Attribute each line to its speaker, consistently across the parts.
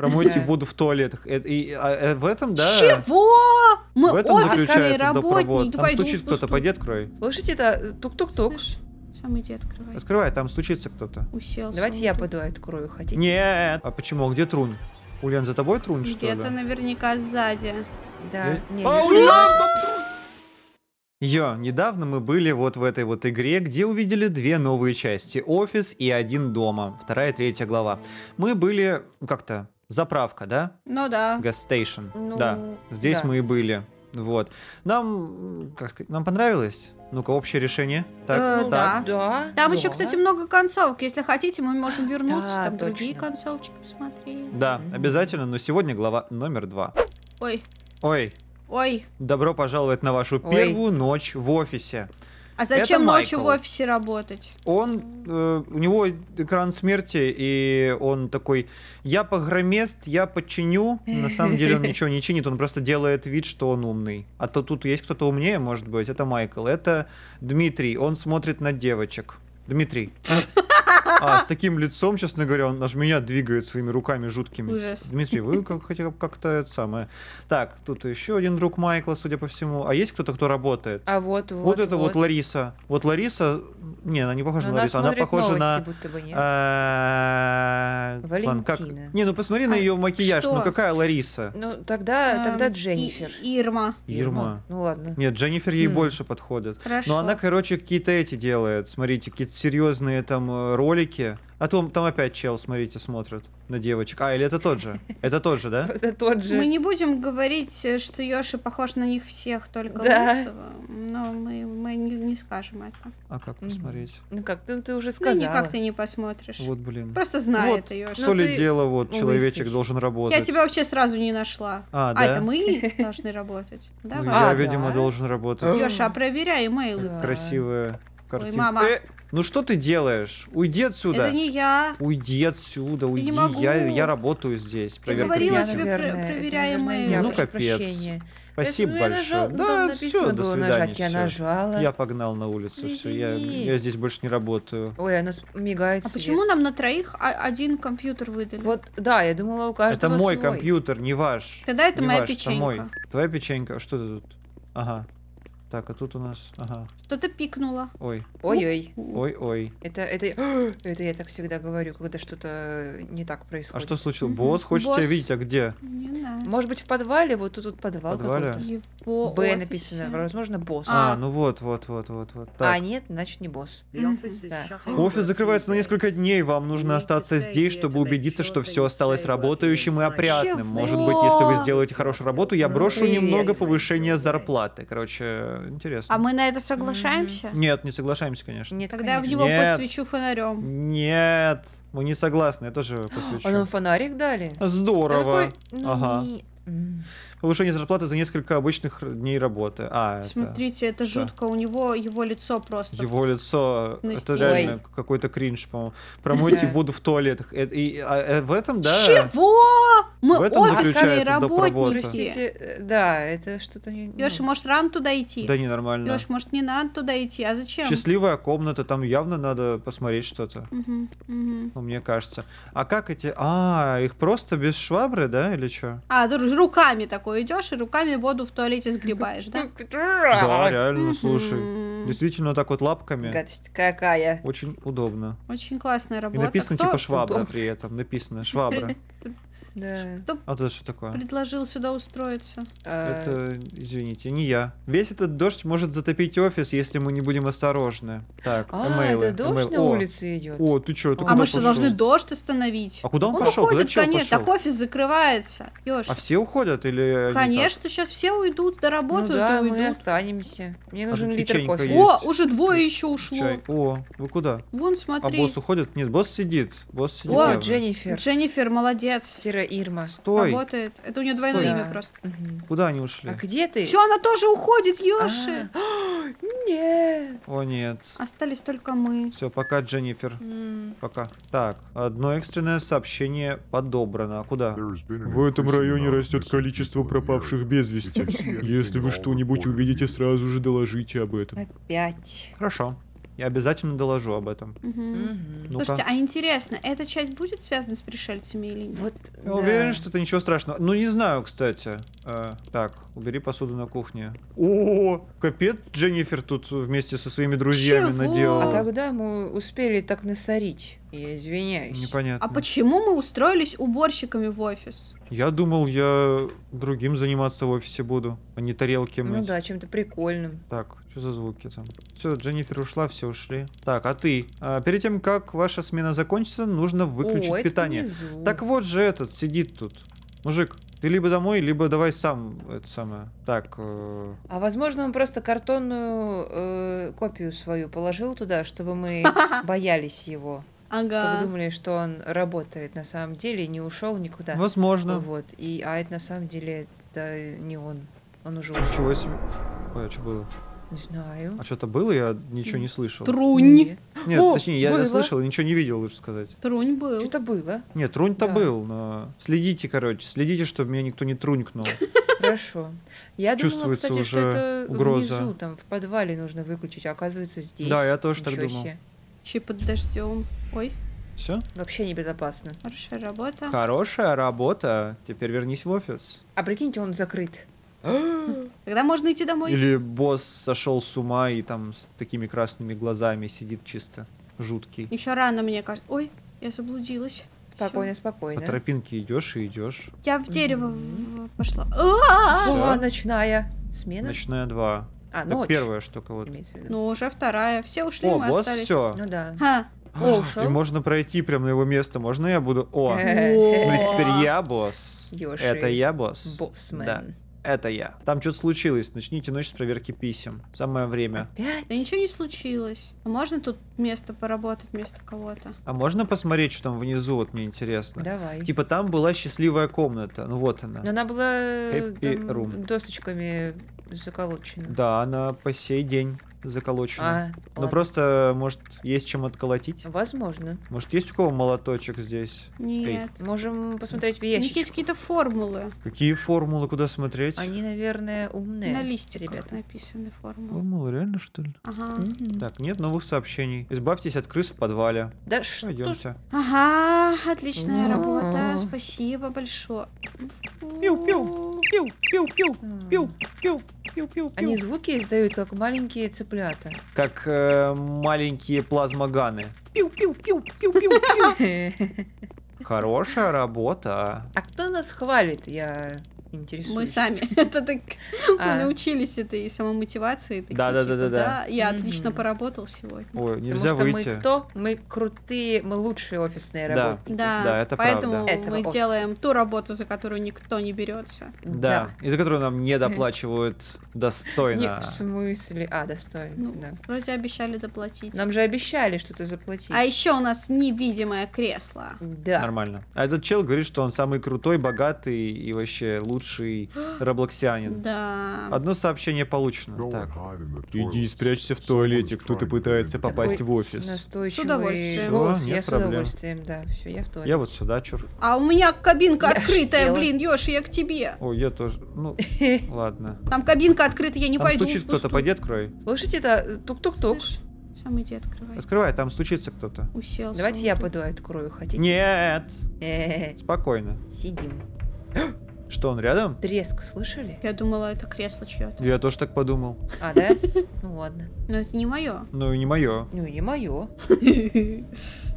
Speaker 1: Промойте воду в туалетах. И, э, и, а, э, в этом, да.
Speaker 2: Чего? Мы в этом а заключается допровод. Там стучит кто-то, пойди открой. Слышите, это э, тук-тук-тук. Сам иди открывай.
Speaker 1: Открывай, там стучится кто-то.
Speaker 2: Уселся. Давайте я пойду открою, хотите?
Speaker 1: Нет. А почему? Где Трун? Ульян, за тобой Трун, что ли? Где-то
Speaker 2: наверняка сзади. Да. Не, а, Ульян!
Speaker 1: Йо, недавно мы были вот в этой вот игре, где увидели две новые части. Офис и один дома. Вторая и третья глава. Мы были как-то заправка, да? Ну да. Гастейшн. Ну, да. Здесь да. мы и были. Вот. Нам, как сказать, нам понравилось. Ну-ка, общее решение. Так, э, так. Да. да. Там да. еще, кстати,
Speaker 2: много концовок. Если хотите, мы можем вернуться, да, там точно. другие концовочки посмотреть.
Speaker 1: Да, mm -hmm. обязательно, но сегодня глава номер два. Ой. Ой. Ой. Добро пожаловать на вашу Ой. первую ночь в офисе.
Speaker 2: А зачем это ночью Майкл. в офисе работать?
Speaker 1: Он, э, у него экран смерти, и он такой, я погромест, я подчиню. На самом деле он ничего не чинит, он просто делает вид, что он умный. А то тут есть кто-то умнее, может быть, это Майкл. Это Дмитрий, он смотрит на девочек. Дмитрий. А, с таким лицом, честно говоря, он аж меня двигает своими руками жуткими. Ужас. Дмитрий, вы как, хотя как-то это самое. Так, тут еще один друг Майкла, судя по всему. А есть кто-то, кто работает? А
Speaker 2: вот, вот. Вот это вот, вот
Speaker 1: Лариса. Вот Лариса, не, она не похожа Но ну, на Ларису, она, похожа на... Будто бы нет. А... Валентина. Как... Не, ну посмотри а, на ее макияж. Ну, что? Ну какая Лариса?
Speaker 2: Ну тогда, а, тогда Дженнифер. И, Ирма. Ирма. Ну
Speaker 1: ладно. Нет, Дженнифер ей хм. больше подходит. Хорошо. Но она, короче, какие-то эти делает. Смотрите, какие-то серьезные там э, ролики. А там, там опять чел, смотрите, смотрит на девочек. А, или это тот же? Это тот же, да? Это
Speaker 2: тот же. Мы не будем говорить, что Йоши похож на них всех, только да. Лысого. Но мы, мы не, не скажем это.
Speaker 1: А как посмотреть?
Speaker 2: Ну как, ты, ты уже сказала. Ну никак ты не посмотришь. Вот, блин. Просто знает вот, это, Йоши. То ли ну, дело, вот, человечек лысый. должен работать. Я тебя вообще сразу не нашла. А, а да? А, это мы должны работать? Ну, Давай. Ну, я, а, видимо, да?
Speaker 1: должен работать. Йоша,
Speaker 2: проверяй имейлы. Красивые.
Speaker 1: Картин... Ой, мама. Э, ну что ты делаешь? Уйди отсюда. Это не я. Уйди отсюда, уйди. Я, не могу. я, я работаю здесь. Проверка я говорила тебе про проверяемые. ну капец. Прощения. Спасибо есть, большое. Нажал, да, все, до свидания. Нажать, я нажала. Я погнал на улицу, Извини. все, я, я здесь больше не работаю.
Speaker 2: Ой, она мигает. А свет. почему нам на троих а, один компьютер выдали? Вот, да, я думала у каждого Это мой свой.
Speaker 1: компьютер, не ваш. Тогда это не моя ваш, печенька. Это мой. Твоя печенька, что ты тут? Ага. Так, а тут у нас... Ага.
Speaker 2: Что-то пикнуло. Ой. Ой-ой. Ой-ой. Это, это, это я так всегда говорю, когда что-то не так происходит. А что случилось? Босс хочет Босс. тебя видеть, а где? Не знаю. Может быть в подвале? Вот тут, тут подвал подвале? какой-то. Б написано. Возможно, босс. А, а,
Speaker 1: ну вот, вот, вот, вот. вот. Так. А,
Speaker 2: нет, значит не босс. Да. Офис
Speaker 1: закрывается на несколько дней. Вам нужно остаться здесь, чтобы убедиться, что все осталось работающим и опрятным. Может быть, если вы сделаете хорошую работу, я брошу немного повышения зарплаты. Короче, интересно. А
Speaker 2: мы на это соглашаемся? Mm-hmm.
Speaker 1: Нет, не соглашаемся, конечно. Нет, Тогда конечно. я в него Нет. посвечу
Speaker 2: фонарем.
Speaker 1: Нет, мы не согласны, я тоже посвечу. А нам
Speaker 2: фонарик дали?
Speaker 1: Здорово. Такой... Ну, ага. Не повышение зарплаты за несколько обычных дней работы. А, Смотрите,
Speaker 2: это, это жутко. У него его лицо просто.
Speaker 1: Его лицо. На это реально какой-то кринж, по-моему. Промойте воду в туалетах. И, и, а, э, в этом, да. Чего?
Speaker 2: Мы в этом а заключается работники. Простите, э, да, это что-то не. Ну. Ёша, может, рано туда идти? Да,
Speaker 1: ненормально. Ёш,
Speaker 2: может, не надо туда идти. А зачем?
Speaker 1: Счастливая комната, там явно надо посмотреть что-то.
Speaker 2: Угу, угу. Ну,
Speaker 1: мне кажется. А как эти. А, их просто без швабры, да, или что?
Speaker 2: А, руками такой такой идешь и руками воду в туалете сгребаешь, да? Да, реально, слушай.
Speaker 1: Действительно, так вот лапками. Гадость
Speaker 2: какая.
Speaker 1: Очень удобно.
Speaker 2: Очень классная работа. И написано типа швабра при
Speaker 1: этом. Написано швабра.
Speaker 2: Да. Кто а то что такое? Предложил сюда устроиться. А,
Speaker 1: это, извините, не я. Весь этот дождь может затопить офис, если мы не будем осторожны. Так, а, эмейлы. это дождь эмейл. на О. улице идет. О, ты что? Ты а куда мы что, должны
Speaker 2: дождь остановить? А куда он, он пошел? Уходит, куда конечно, пошел? так офис закрывается. Ёж.
Speaker 1: А все уходят или Конечно,
Speaker 2: сейчас все уйдут, доработают ну да, мы останемся. Мне а нужен а литр кофе. Есть. О, уже двое еще ушло. Чай.
Speaker 1: О, вы куда? Вон, смотри. А босс уходит? Нет, босс сидит. Босс сидит. О, явно. Дженнифер.
Speaker 2: Дженнифер, молодец. Кира Ирма.
Speaker 1: Стой. Работает.
Speaker 2: Это у нее двойное Стой. имя просто. Мгм.
Speaker 1: Куда они ушли? А
Speaker 2: где ты? Все, она тоже уходит, Йоши. А. Нет. О нет. Остались только мы.
Speaker 1: Все, пока, Дженнифер. М. Пока. Так, одно экстренное сообщение подобрано. А куда? В этом районе растет количество пропавших без вести. Если вы что-нибудь увидите, сразу же доложите об этом. Опять. Хорошо. Я обязательно доложу об этом.
Speaker 2: Угу. Ну Слушайте, а интересно, эта часть будет связана с пришельцами или нет? Вот, Я да. уверен, что
Speaker 1: это ничего страшного. Ну, не знаю, кстати. Э, так, убери посуду на кухне. О, капец, Дженнифер тут вместе со своими друзьями Чего? наделала. А
Speaker 2: когда мы успели так насорить? Я извиняюсь. Непонятно. А почему мы устроились уборщиками в офис?
Speaker 1: Я думал, я другим заниматься в офисе буду, а не тарелки ну мыть. Ну да,
Speaker 2: чем-то прикольным.
Speaker 1: Так, что за звуки там? Все, Дженнифер ушла, все ушли. Так, а ты? А, перед тем, как ваша смена закончится, нужно выключить О, питание. Так вот же этот сидит тут. Мужик, ты либо домой, либо давай сам это самое. Так. Э...
Speaker 2: А возможно, он просто картонную э, копию свою положил туда, чтобы мы боялись его. Ага. Чтобы думали, что он работает на самом деле, не ушел никуда. Возможно. Вот. И, а это на самом деле это не он. Он уже ушел. Чего себе.
Speaker 1: Ой, а что было? Не знаю. А что-то было, я ничего не слышал. Трунь. Нет, Нет О, точнее, я слышал, ничего не видел, лучше сказать.
Speaker 2: Трунь был. Что-то было.
Speaker 1: Нет, трунь-то да. был, но следите, короче, следите, чтобы меня никто не трунькнул.
Speaker 2: Хорошо. Я думала, кстати, уже что это угроза. внизу, там, в подвале нужно выключить, а оказывается здесь. Да, я тоже так думал. Себе. Еще и под дождем. Ой. Все? Вообще небезопасно. Хорошая работа.
Speaker 1: Хорошая работа. Теперь вернись в офис. А
Speaker 2: прикиньте, он закрыт. Тогда можно идти домой. Или
Speaker 1: босс сошел с ума и там с такими красными глазами сидит чисто жуткий.
Speaker 2: Еще рано, мне кажется. Ой, я заблудилась. Спокойно, Всё. спокойно. По
Speaker 1: тропинке идешь и идешь.
Speaker 2: Я в дерево mm -hmm. пошла. А О, ночная смена.
Speaker 1: Ночная два. А, ну первая штука вот.
Speaker 2: Ну, уже вторая. Все ушли, О, мы босс, остались. все. Ну да. Ха.
Speaker 1: О, а, и можно пройти прямо на его место. Можно я буду... О, э, смотрите, теперь я босс. Ёши. Это я босс. Боссмен. Да. Это я. Там что-то случилось. Начните ночь с проверки писем. Самое время.
Speaker 2: Опять? Да ничего не случилось. А можно тут место поработать вместо кого-то?
Speaker 1: А можно посмотреть, что там внизу? Вот мне интересно. Давай. Типа там была счастливая комната. Ну вот она. Но она
Speaker 2: была э, Happy там, room. досточками заколочена.
Speaker 1: Да, она по сей день заколочена. А, ну, Но просто, может, есть чем отколотить? Возможно. Может, есть у кого молоточек здесь? Нет.
Speaker 2: Эй. Можем посмотреть в ящичку. У них есть какие-то формулы.
Speaker 1: Какие формулы? Куда смотреть? Они,
Speaker 2: наверное, умные. На листе, ребята. написаны формулы.
Speaker 1: Формулы, реально, что ли?
Speaker 2: Ага. Mm-hmm.
Speaker 1: Так, нет новых сообщений. Избавьтесь от крыс в подвале. Да что Пойдемте.
Speaker 2: Ага, отличная О-о-о. работа. Спасибо большое. Пиу-пиу. Пиу-пиу-пиу. Пиу-пиу. Пиу -пиу -пиу. Они звуки издают, как маленькие цыплята.
Speaker 1: Как э, маленькие плазмоганы.
Speaker 2: Пиу-пиу-пиу-пиу-пиу-пиу.
Speaker 1: Хорошая работа. А. а
Speaker 2: кто нас хвалит? Я интересуюсь. Мы сами это так а. мы научились этой самомотивации. Такие, да, да, типа, да, да, да. Я отлично mm-hmm. поработал сегодня. Ой, нельзя Потому выйти. Что мы кто? Мы крутые, мы лучшие офисные да. работники. Да, да это поэтому правда. Поэтому мы офис. делаем ту работу, за которую никто не берется.
Speaker 1: Да, да. и за которую нам не доплачивают достойно. Нет, в
Speaker 2: смысле? А, достойно. Ну, да. Вроде обещали доплатить. Нам же обещали что-то заплатить. А еще у нас невидимое кресло. Да.
Speaker 1: Нормально. А этот чел говорит, что он самый крутой, богатый и вообще лучший лучший роблоксианин.
Speaker 2: Да.
Speaker 1: Одно сообщение получено. Так. Иди спрячься в туалете, кто-то пытается попасть Такой в офис.
Speaker 2: Настойчивый. С удовольствием. Голос. Нет я проблем. с удовольствием, да. Все, я в туалете. Я вот сюда, чур. А у меня кабинка я открытая, блин, Ёж, я к тебе.
Speaker 1: О, я тоже. Ну, ладно.
Speaker 2: Там кабинка открыта, я не Там пойду. стучит кто-то, пойди открой. Слышите, это тук-тук-тук. Сам иди открывай.
Speaker 1: Открывай, там стучится кто-то.
Speaker 2: Уселся. Давайте я пойду открою, хотите? Нет! Спокойно. Сидим.
Speaker 1: Что, он рядом?
Speaker 2: Треск, слышали? Я думала, это кресло чье-то.
Speaker 1: Я тоже так подумал.
Speaker 2: А, да? Ну ладно. Но это не мое.
Speaker 1: Ну и не мое.
Speaker 2: Ну и не мое.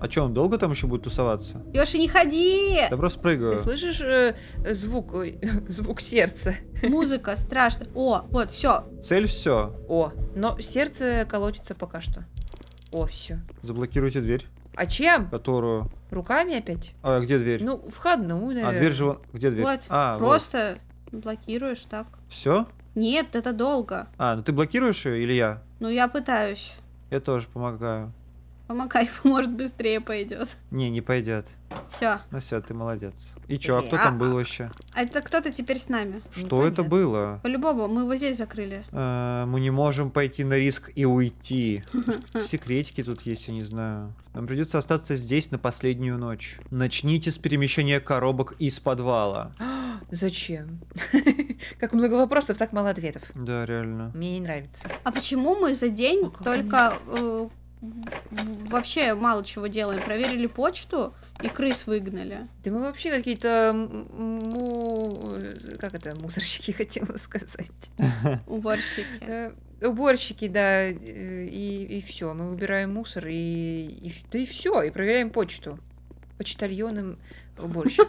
Speaker 1: А что, он долго там еще будет тусоваться?
Speaker 2: Ёши, не ходи! Да просто прыгаю. Ты слышишь э, звук, э, звук сердца? Музыка страшно. О, вот, все.
Speaker 1: Цель все.
Speaker 2: О, но сердце колотится пока что. О, все.
Speaker 1: Заблокируйте дверь. А чем? Которую?
Speaker 2: Руками опять?
Speaker 1: А где дверь?
Speaker 2: Ну, входную, а, наверное. А дверь же
Speaker 1: вон... Где дверь? А, вот, а, просто
Speaker 2: вот. блокируешь так. Все? Нет, это долго.
Speaker 1: А, ну ты блокируешь ее или я?
Speaker 2: Ну, я пытаюсь.
Speaker 1: Я тоже помогаю.
Speaker 2: Помогай, может, быстрее пойдет.
Speaker 1: Не, не пойдет. Все. Ну все, ты молодец. И чё, а кто а там был а вообще?
Speaker 2: А это кто-то теперь с нами. Что
Speaker 1: ну, это было?
Speaker 2: По-любому, мы его здесь закрыли.
Speaker 1: Э, мы не можем пойти на риск и уйти. Секретики тут есть, я не знаю. Нам придется остаться здесь на последнюю ночь. Начните с перемещения коробок из подвала.
Speaker 2: Зачем? Как много вопросов, так мало ответов.
Speaker 1: Да, реально. Мне
Speaker 2: не нравится. А почему мы за день только э, вообще мало чего делаем? Проверили почту, и крыс выгнали. Да мы вообще какие-то му... Э, как это, мусорщики хотела сказать. Уборщики. Э, уборщики, да, э, и, и все. Мы выбираем мусор, и, и да и все, и проверяем почту. Почтальоном уборщики.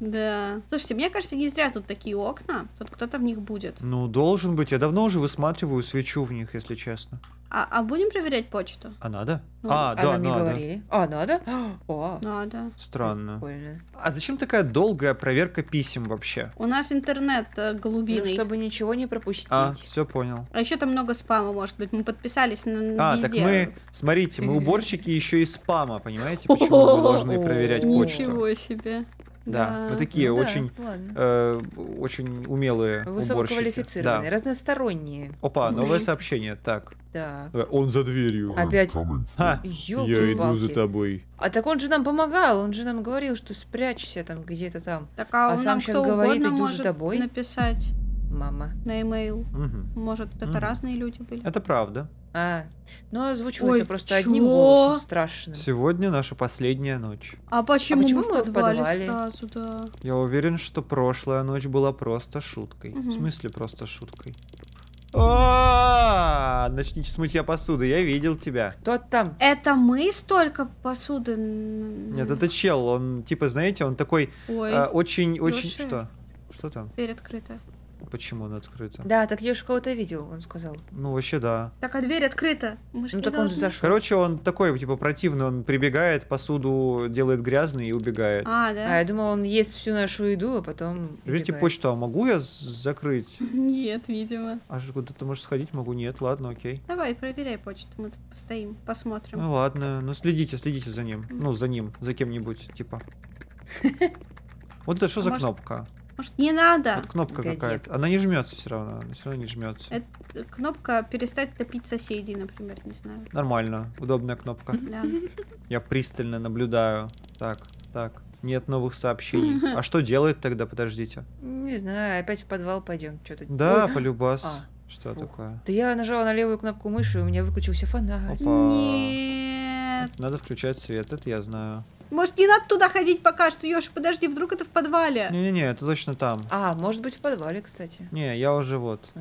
Speaker 2: Да. Слушайте, мне кажется, не зря тут такие окна. Тут кто-то в них будет.
Speaker 1: Ну, должен быть. Я давно уже высматриваю свечу в них, если честно.
Speaker 2: А, а будем проверять почту?
Speaker 1: А надо? Ну, а, а, да, нам не надо. говорили.
Speaker 2: А, надо? О, надо. Странно. Прикольно.
Speaker 1: А зачем такая долгая проверка писем вообще?
Speaker 2: У нас интернет э, ну, глубинный. Ну, чтобы ничего не пропустить. А,
Speaker 1: все понял.
Speaker 2: А еще там много спама, может быть. Мы подписались на А, везде. так мы,
Speaker 1: смотрите, мы уборщики еще и спама, понимаете? Почему мы должны проверять почту?
Speaker 2: Ничего себе.
Speaker 1: Да, да. вот такие ну, очень, да, э, очень умелые Высококвалифицированные, да.
Speaker 2: разносторонние. Опа, новое
Speaker 1: сообщение, так. Да. Э, он за дверью. Опять. Ха, я иду за тобой.
Speaker 2: А так он же нам помогал, он же нам говорил, что спрячься там где-то там. Так, а, а он сам сейчас говорит, иду за тобой. написать мама. На имейл. Угу. Может, это угу. разные люди были? Это правда. А, ну озвучивается Ой, просто чё? одним голосом
Speaker 1: страшно. Сегодня наша последняя ночь.
Speaker 2: А почему, а почему мы, мы в подвале сразу, да?
Speaker 1: Я уверен, что прошлая ночь была просто шуткой. Угу. В смысле просто шуткой? А -а -а! Начните с мытья посуды, я видел тебя.
Speaker 2: Кто там? Это мы столько посуды... Нет, это
Speaker 1: чел, он, типа, знаете, он такой очень-очень... А, очень... Что? Что там?
Speaker 2: Дверь открыта.
Speaker 1: Почему она открыта?
Speaker 2: Да, так ее же кого-то видел, он сказал.
Speaker 1: Ну, вообще да.
Speaker 2: Так, а дверь открыта. Мы ну, так должны... он зашел.
Speaker 1: Короче, он такой, типа, противный. Он прибегает, посуду делает грязный и убегает.
Speaker 2: А, да? А, я думал, он ест всю нашу еду, а потом Видите, почту,
Speaker 1: а могу я закрыть?
Speaker 2: Нет, видимо.
Speaker 1: А куда ты можешь сходить? Могу, нет, ладно, окей.
Speaker 2: Давай, проверяй почту, мы тут постоим, посмотрим. Ну,
Speaker 1: ладно, ну следите, следите за ним. Ну, за ним, за кем-нибудь, типа. Вот это что за кнопка?
Speaker 2: Может, не надо? Вот кнопка какая-то. Она
Speaker 1: не жмется все равно. Она все равно не жмется.
Speaker 2: Это э, кнопка перестать топить соседей, например, не знаю.
Speaker 1: Нормально. Удобная кнопка. Да. Я пристально наблюдаю. Так, так. Нет новых сообщений. А что делает тогда? Подождите.
Speaker 2: Не знаю, опять в подвал пойдем. Что-то. Да,
Speaker 1: полюбас. А. Что Фух. такое?
Speaker 2: Да я нажала на левую кнопку мыши, и у меня выключился фонарь. Опа.
Speaker 1: Нет. Надо включать свет, это я знаю.
Speaker 2: Может, не надо туда ходить пока что, Ёж, подожди, вдруг это в подвале?
Speaker 1: Не-не-не, это точно там.
Speaker 2: А, может быть, в подвале, кстати.
Speaker 1: Не, я уже вот. А.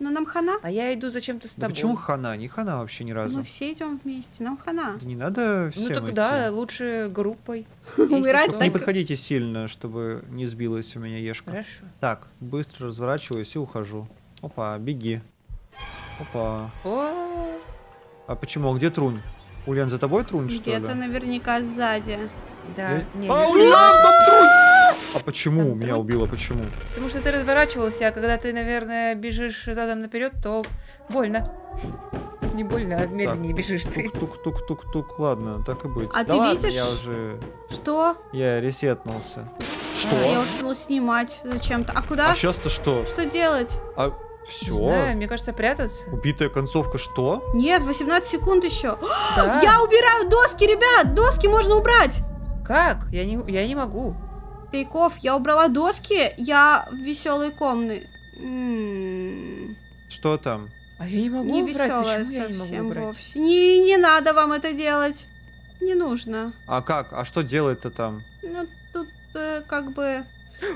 Speaker 2: Но нам хана? А я иду зачем-то с тобой. Да почему
Speaker 1: хана? Не хана вообще ни разу. Мы
Speaker 2: все идем вместе, нам хана. Да не
Speaker 1: надо ну всем Ну тогда
Speaker 2: идти. лучше группой. Умирать так... Не
Speaker 1: подходите сильно, чтобы не сбилась у меня Ешка. Хорошо. Так, быстро разворачиваюсь и ухожу. Опа, беги. Опа. О
Speaker 2: -о -о.
Speaker 1: А почему? А где Трунь? Ульян, за тобой трунь, что ли? Где-то
Speaker 2: наверняка сзади. Да. Э? Не, а, Ульян, там трунь!
Speaker 1: А почему там меня трунь. убило? Почему?
Speaker 2: Потому что ты разворачивался, а когда ты, наверное, бежишь задом наперед, то больно. Не больно, а медленнее
Speaker 1: так, бежишь ты. Тук-тук-тук-тук, тук. ладно, так и быть. А да ты ладно, видишь? я уже... Что? Я ресетнулся. А,
Speaker 2: что? Да, я уже снимать зачем-то. А куда? А сейчас-то что? Что делать?
Speaker 1: А все. Не знаю,
Speaker 2: мне кажется, прятаться.
Speaker 1: Убитая концовка что?
Speaker 2: Нет, 18 секунд еще. Да. Я убираю доски, ребят! Доски можно убрать! Как? Я не, я не могу. Тайков, я убрала доски, я в веселой комнате. М-м.
Speaker 1: Что там? А
Speaker 2: я не могу не убрать, веселая почему я не могу убрать? Вовсе. Не, не надо вам это делать. Не нужно.
Speaker 1: А как? А что делает-то там?
Speaker 2: Ну, тут э, как бы...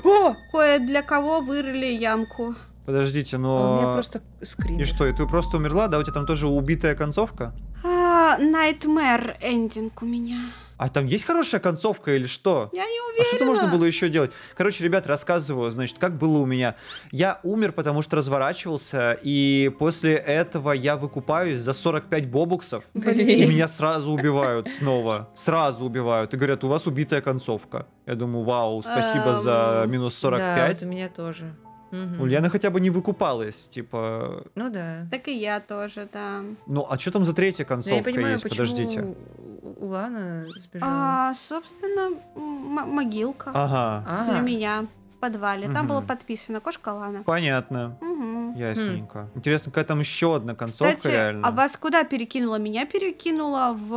Speaker 2: О! Кое для кого вырыли ямку.
Speaker 1: Подождите, но... А у меня просто скример. И что, и ты просто умерла, да? У тебя там тоже убитая концовка?
Speaker 2: А, Nightmare эндинг у меня.
Speaker 1: А там есть хорошая концовка или что? Я
Speaker 2: не а уверена. А что можно было
Speaker 1: еще делать? Короче, ребят, рассказываю, значит, как было у меня. Я умер, потому что разворачивался, и после этого я выкупаюсь за 45 бобуксов. Блин. И меня сразу убивают снова. Сразу убивают. И говорят, у вас убитая концовка. Я думаю, вау, спасибо за ну, минус 45. Да, у
Speaker 2: меня тоже. Угу. Ульяна
Speaker 1: хотя бы не выкупалась, типа...
Speaker 2: Ну да. Так и я тоже, да.
Speaker 1: Ну, а что там за третья ну, концовка я не понимаю, есть? Подождите.
Speaker 2: Улана сбежала. А, собственно, могилка. Ага. ага. Для меня подвале. Там угу. было подписано кошка Лана.
Speaker 1: Понятно.
Speaker 2: Угу. Ясненько.
Speaker 1: Хм. Интересно, какая там еще одна концовка Кстати, реально. А
Speaker 2: вас куда перекинула? Меня перекинула в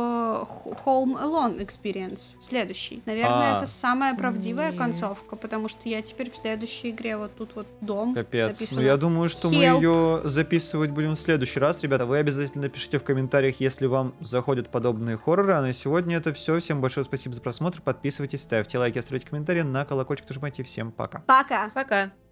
Speaker 2: Home Alone Experience. Следующий. Наверное, а. это самая правдивая Не. концовка, потому что я теперь в следующей игре вот тут вот дом. Капец. Ну я думаю, что Help. мы
Speaker 1: ее записывать будем в следующий раз. Ребята, вы обязательно пишите в комментариях, если вам заходят подобные хорроры. А на сегодня это все. Всем большое спасибо за просмотр. Подписывайтесь, ставьте лайки, оставляйте комментарии на колокольчик нажимайте. Всем пока.
Speaker 2: Пока. Пока. Пока.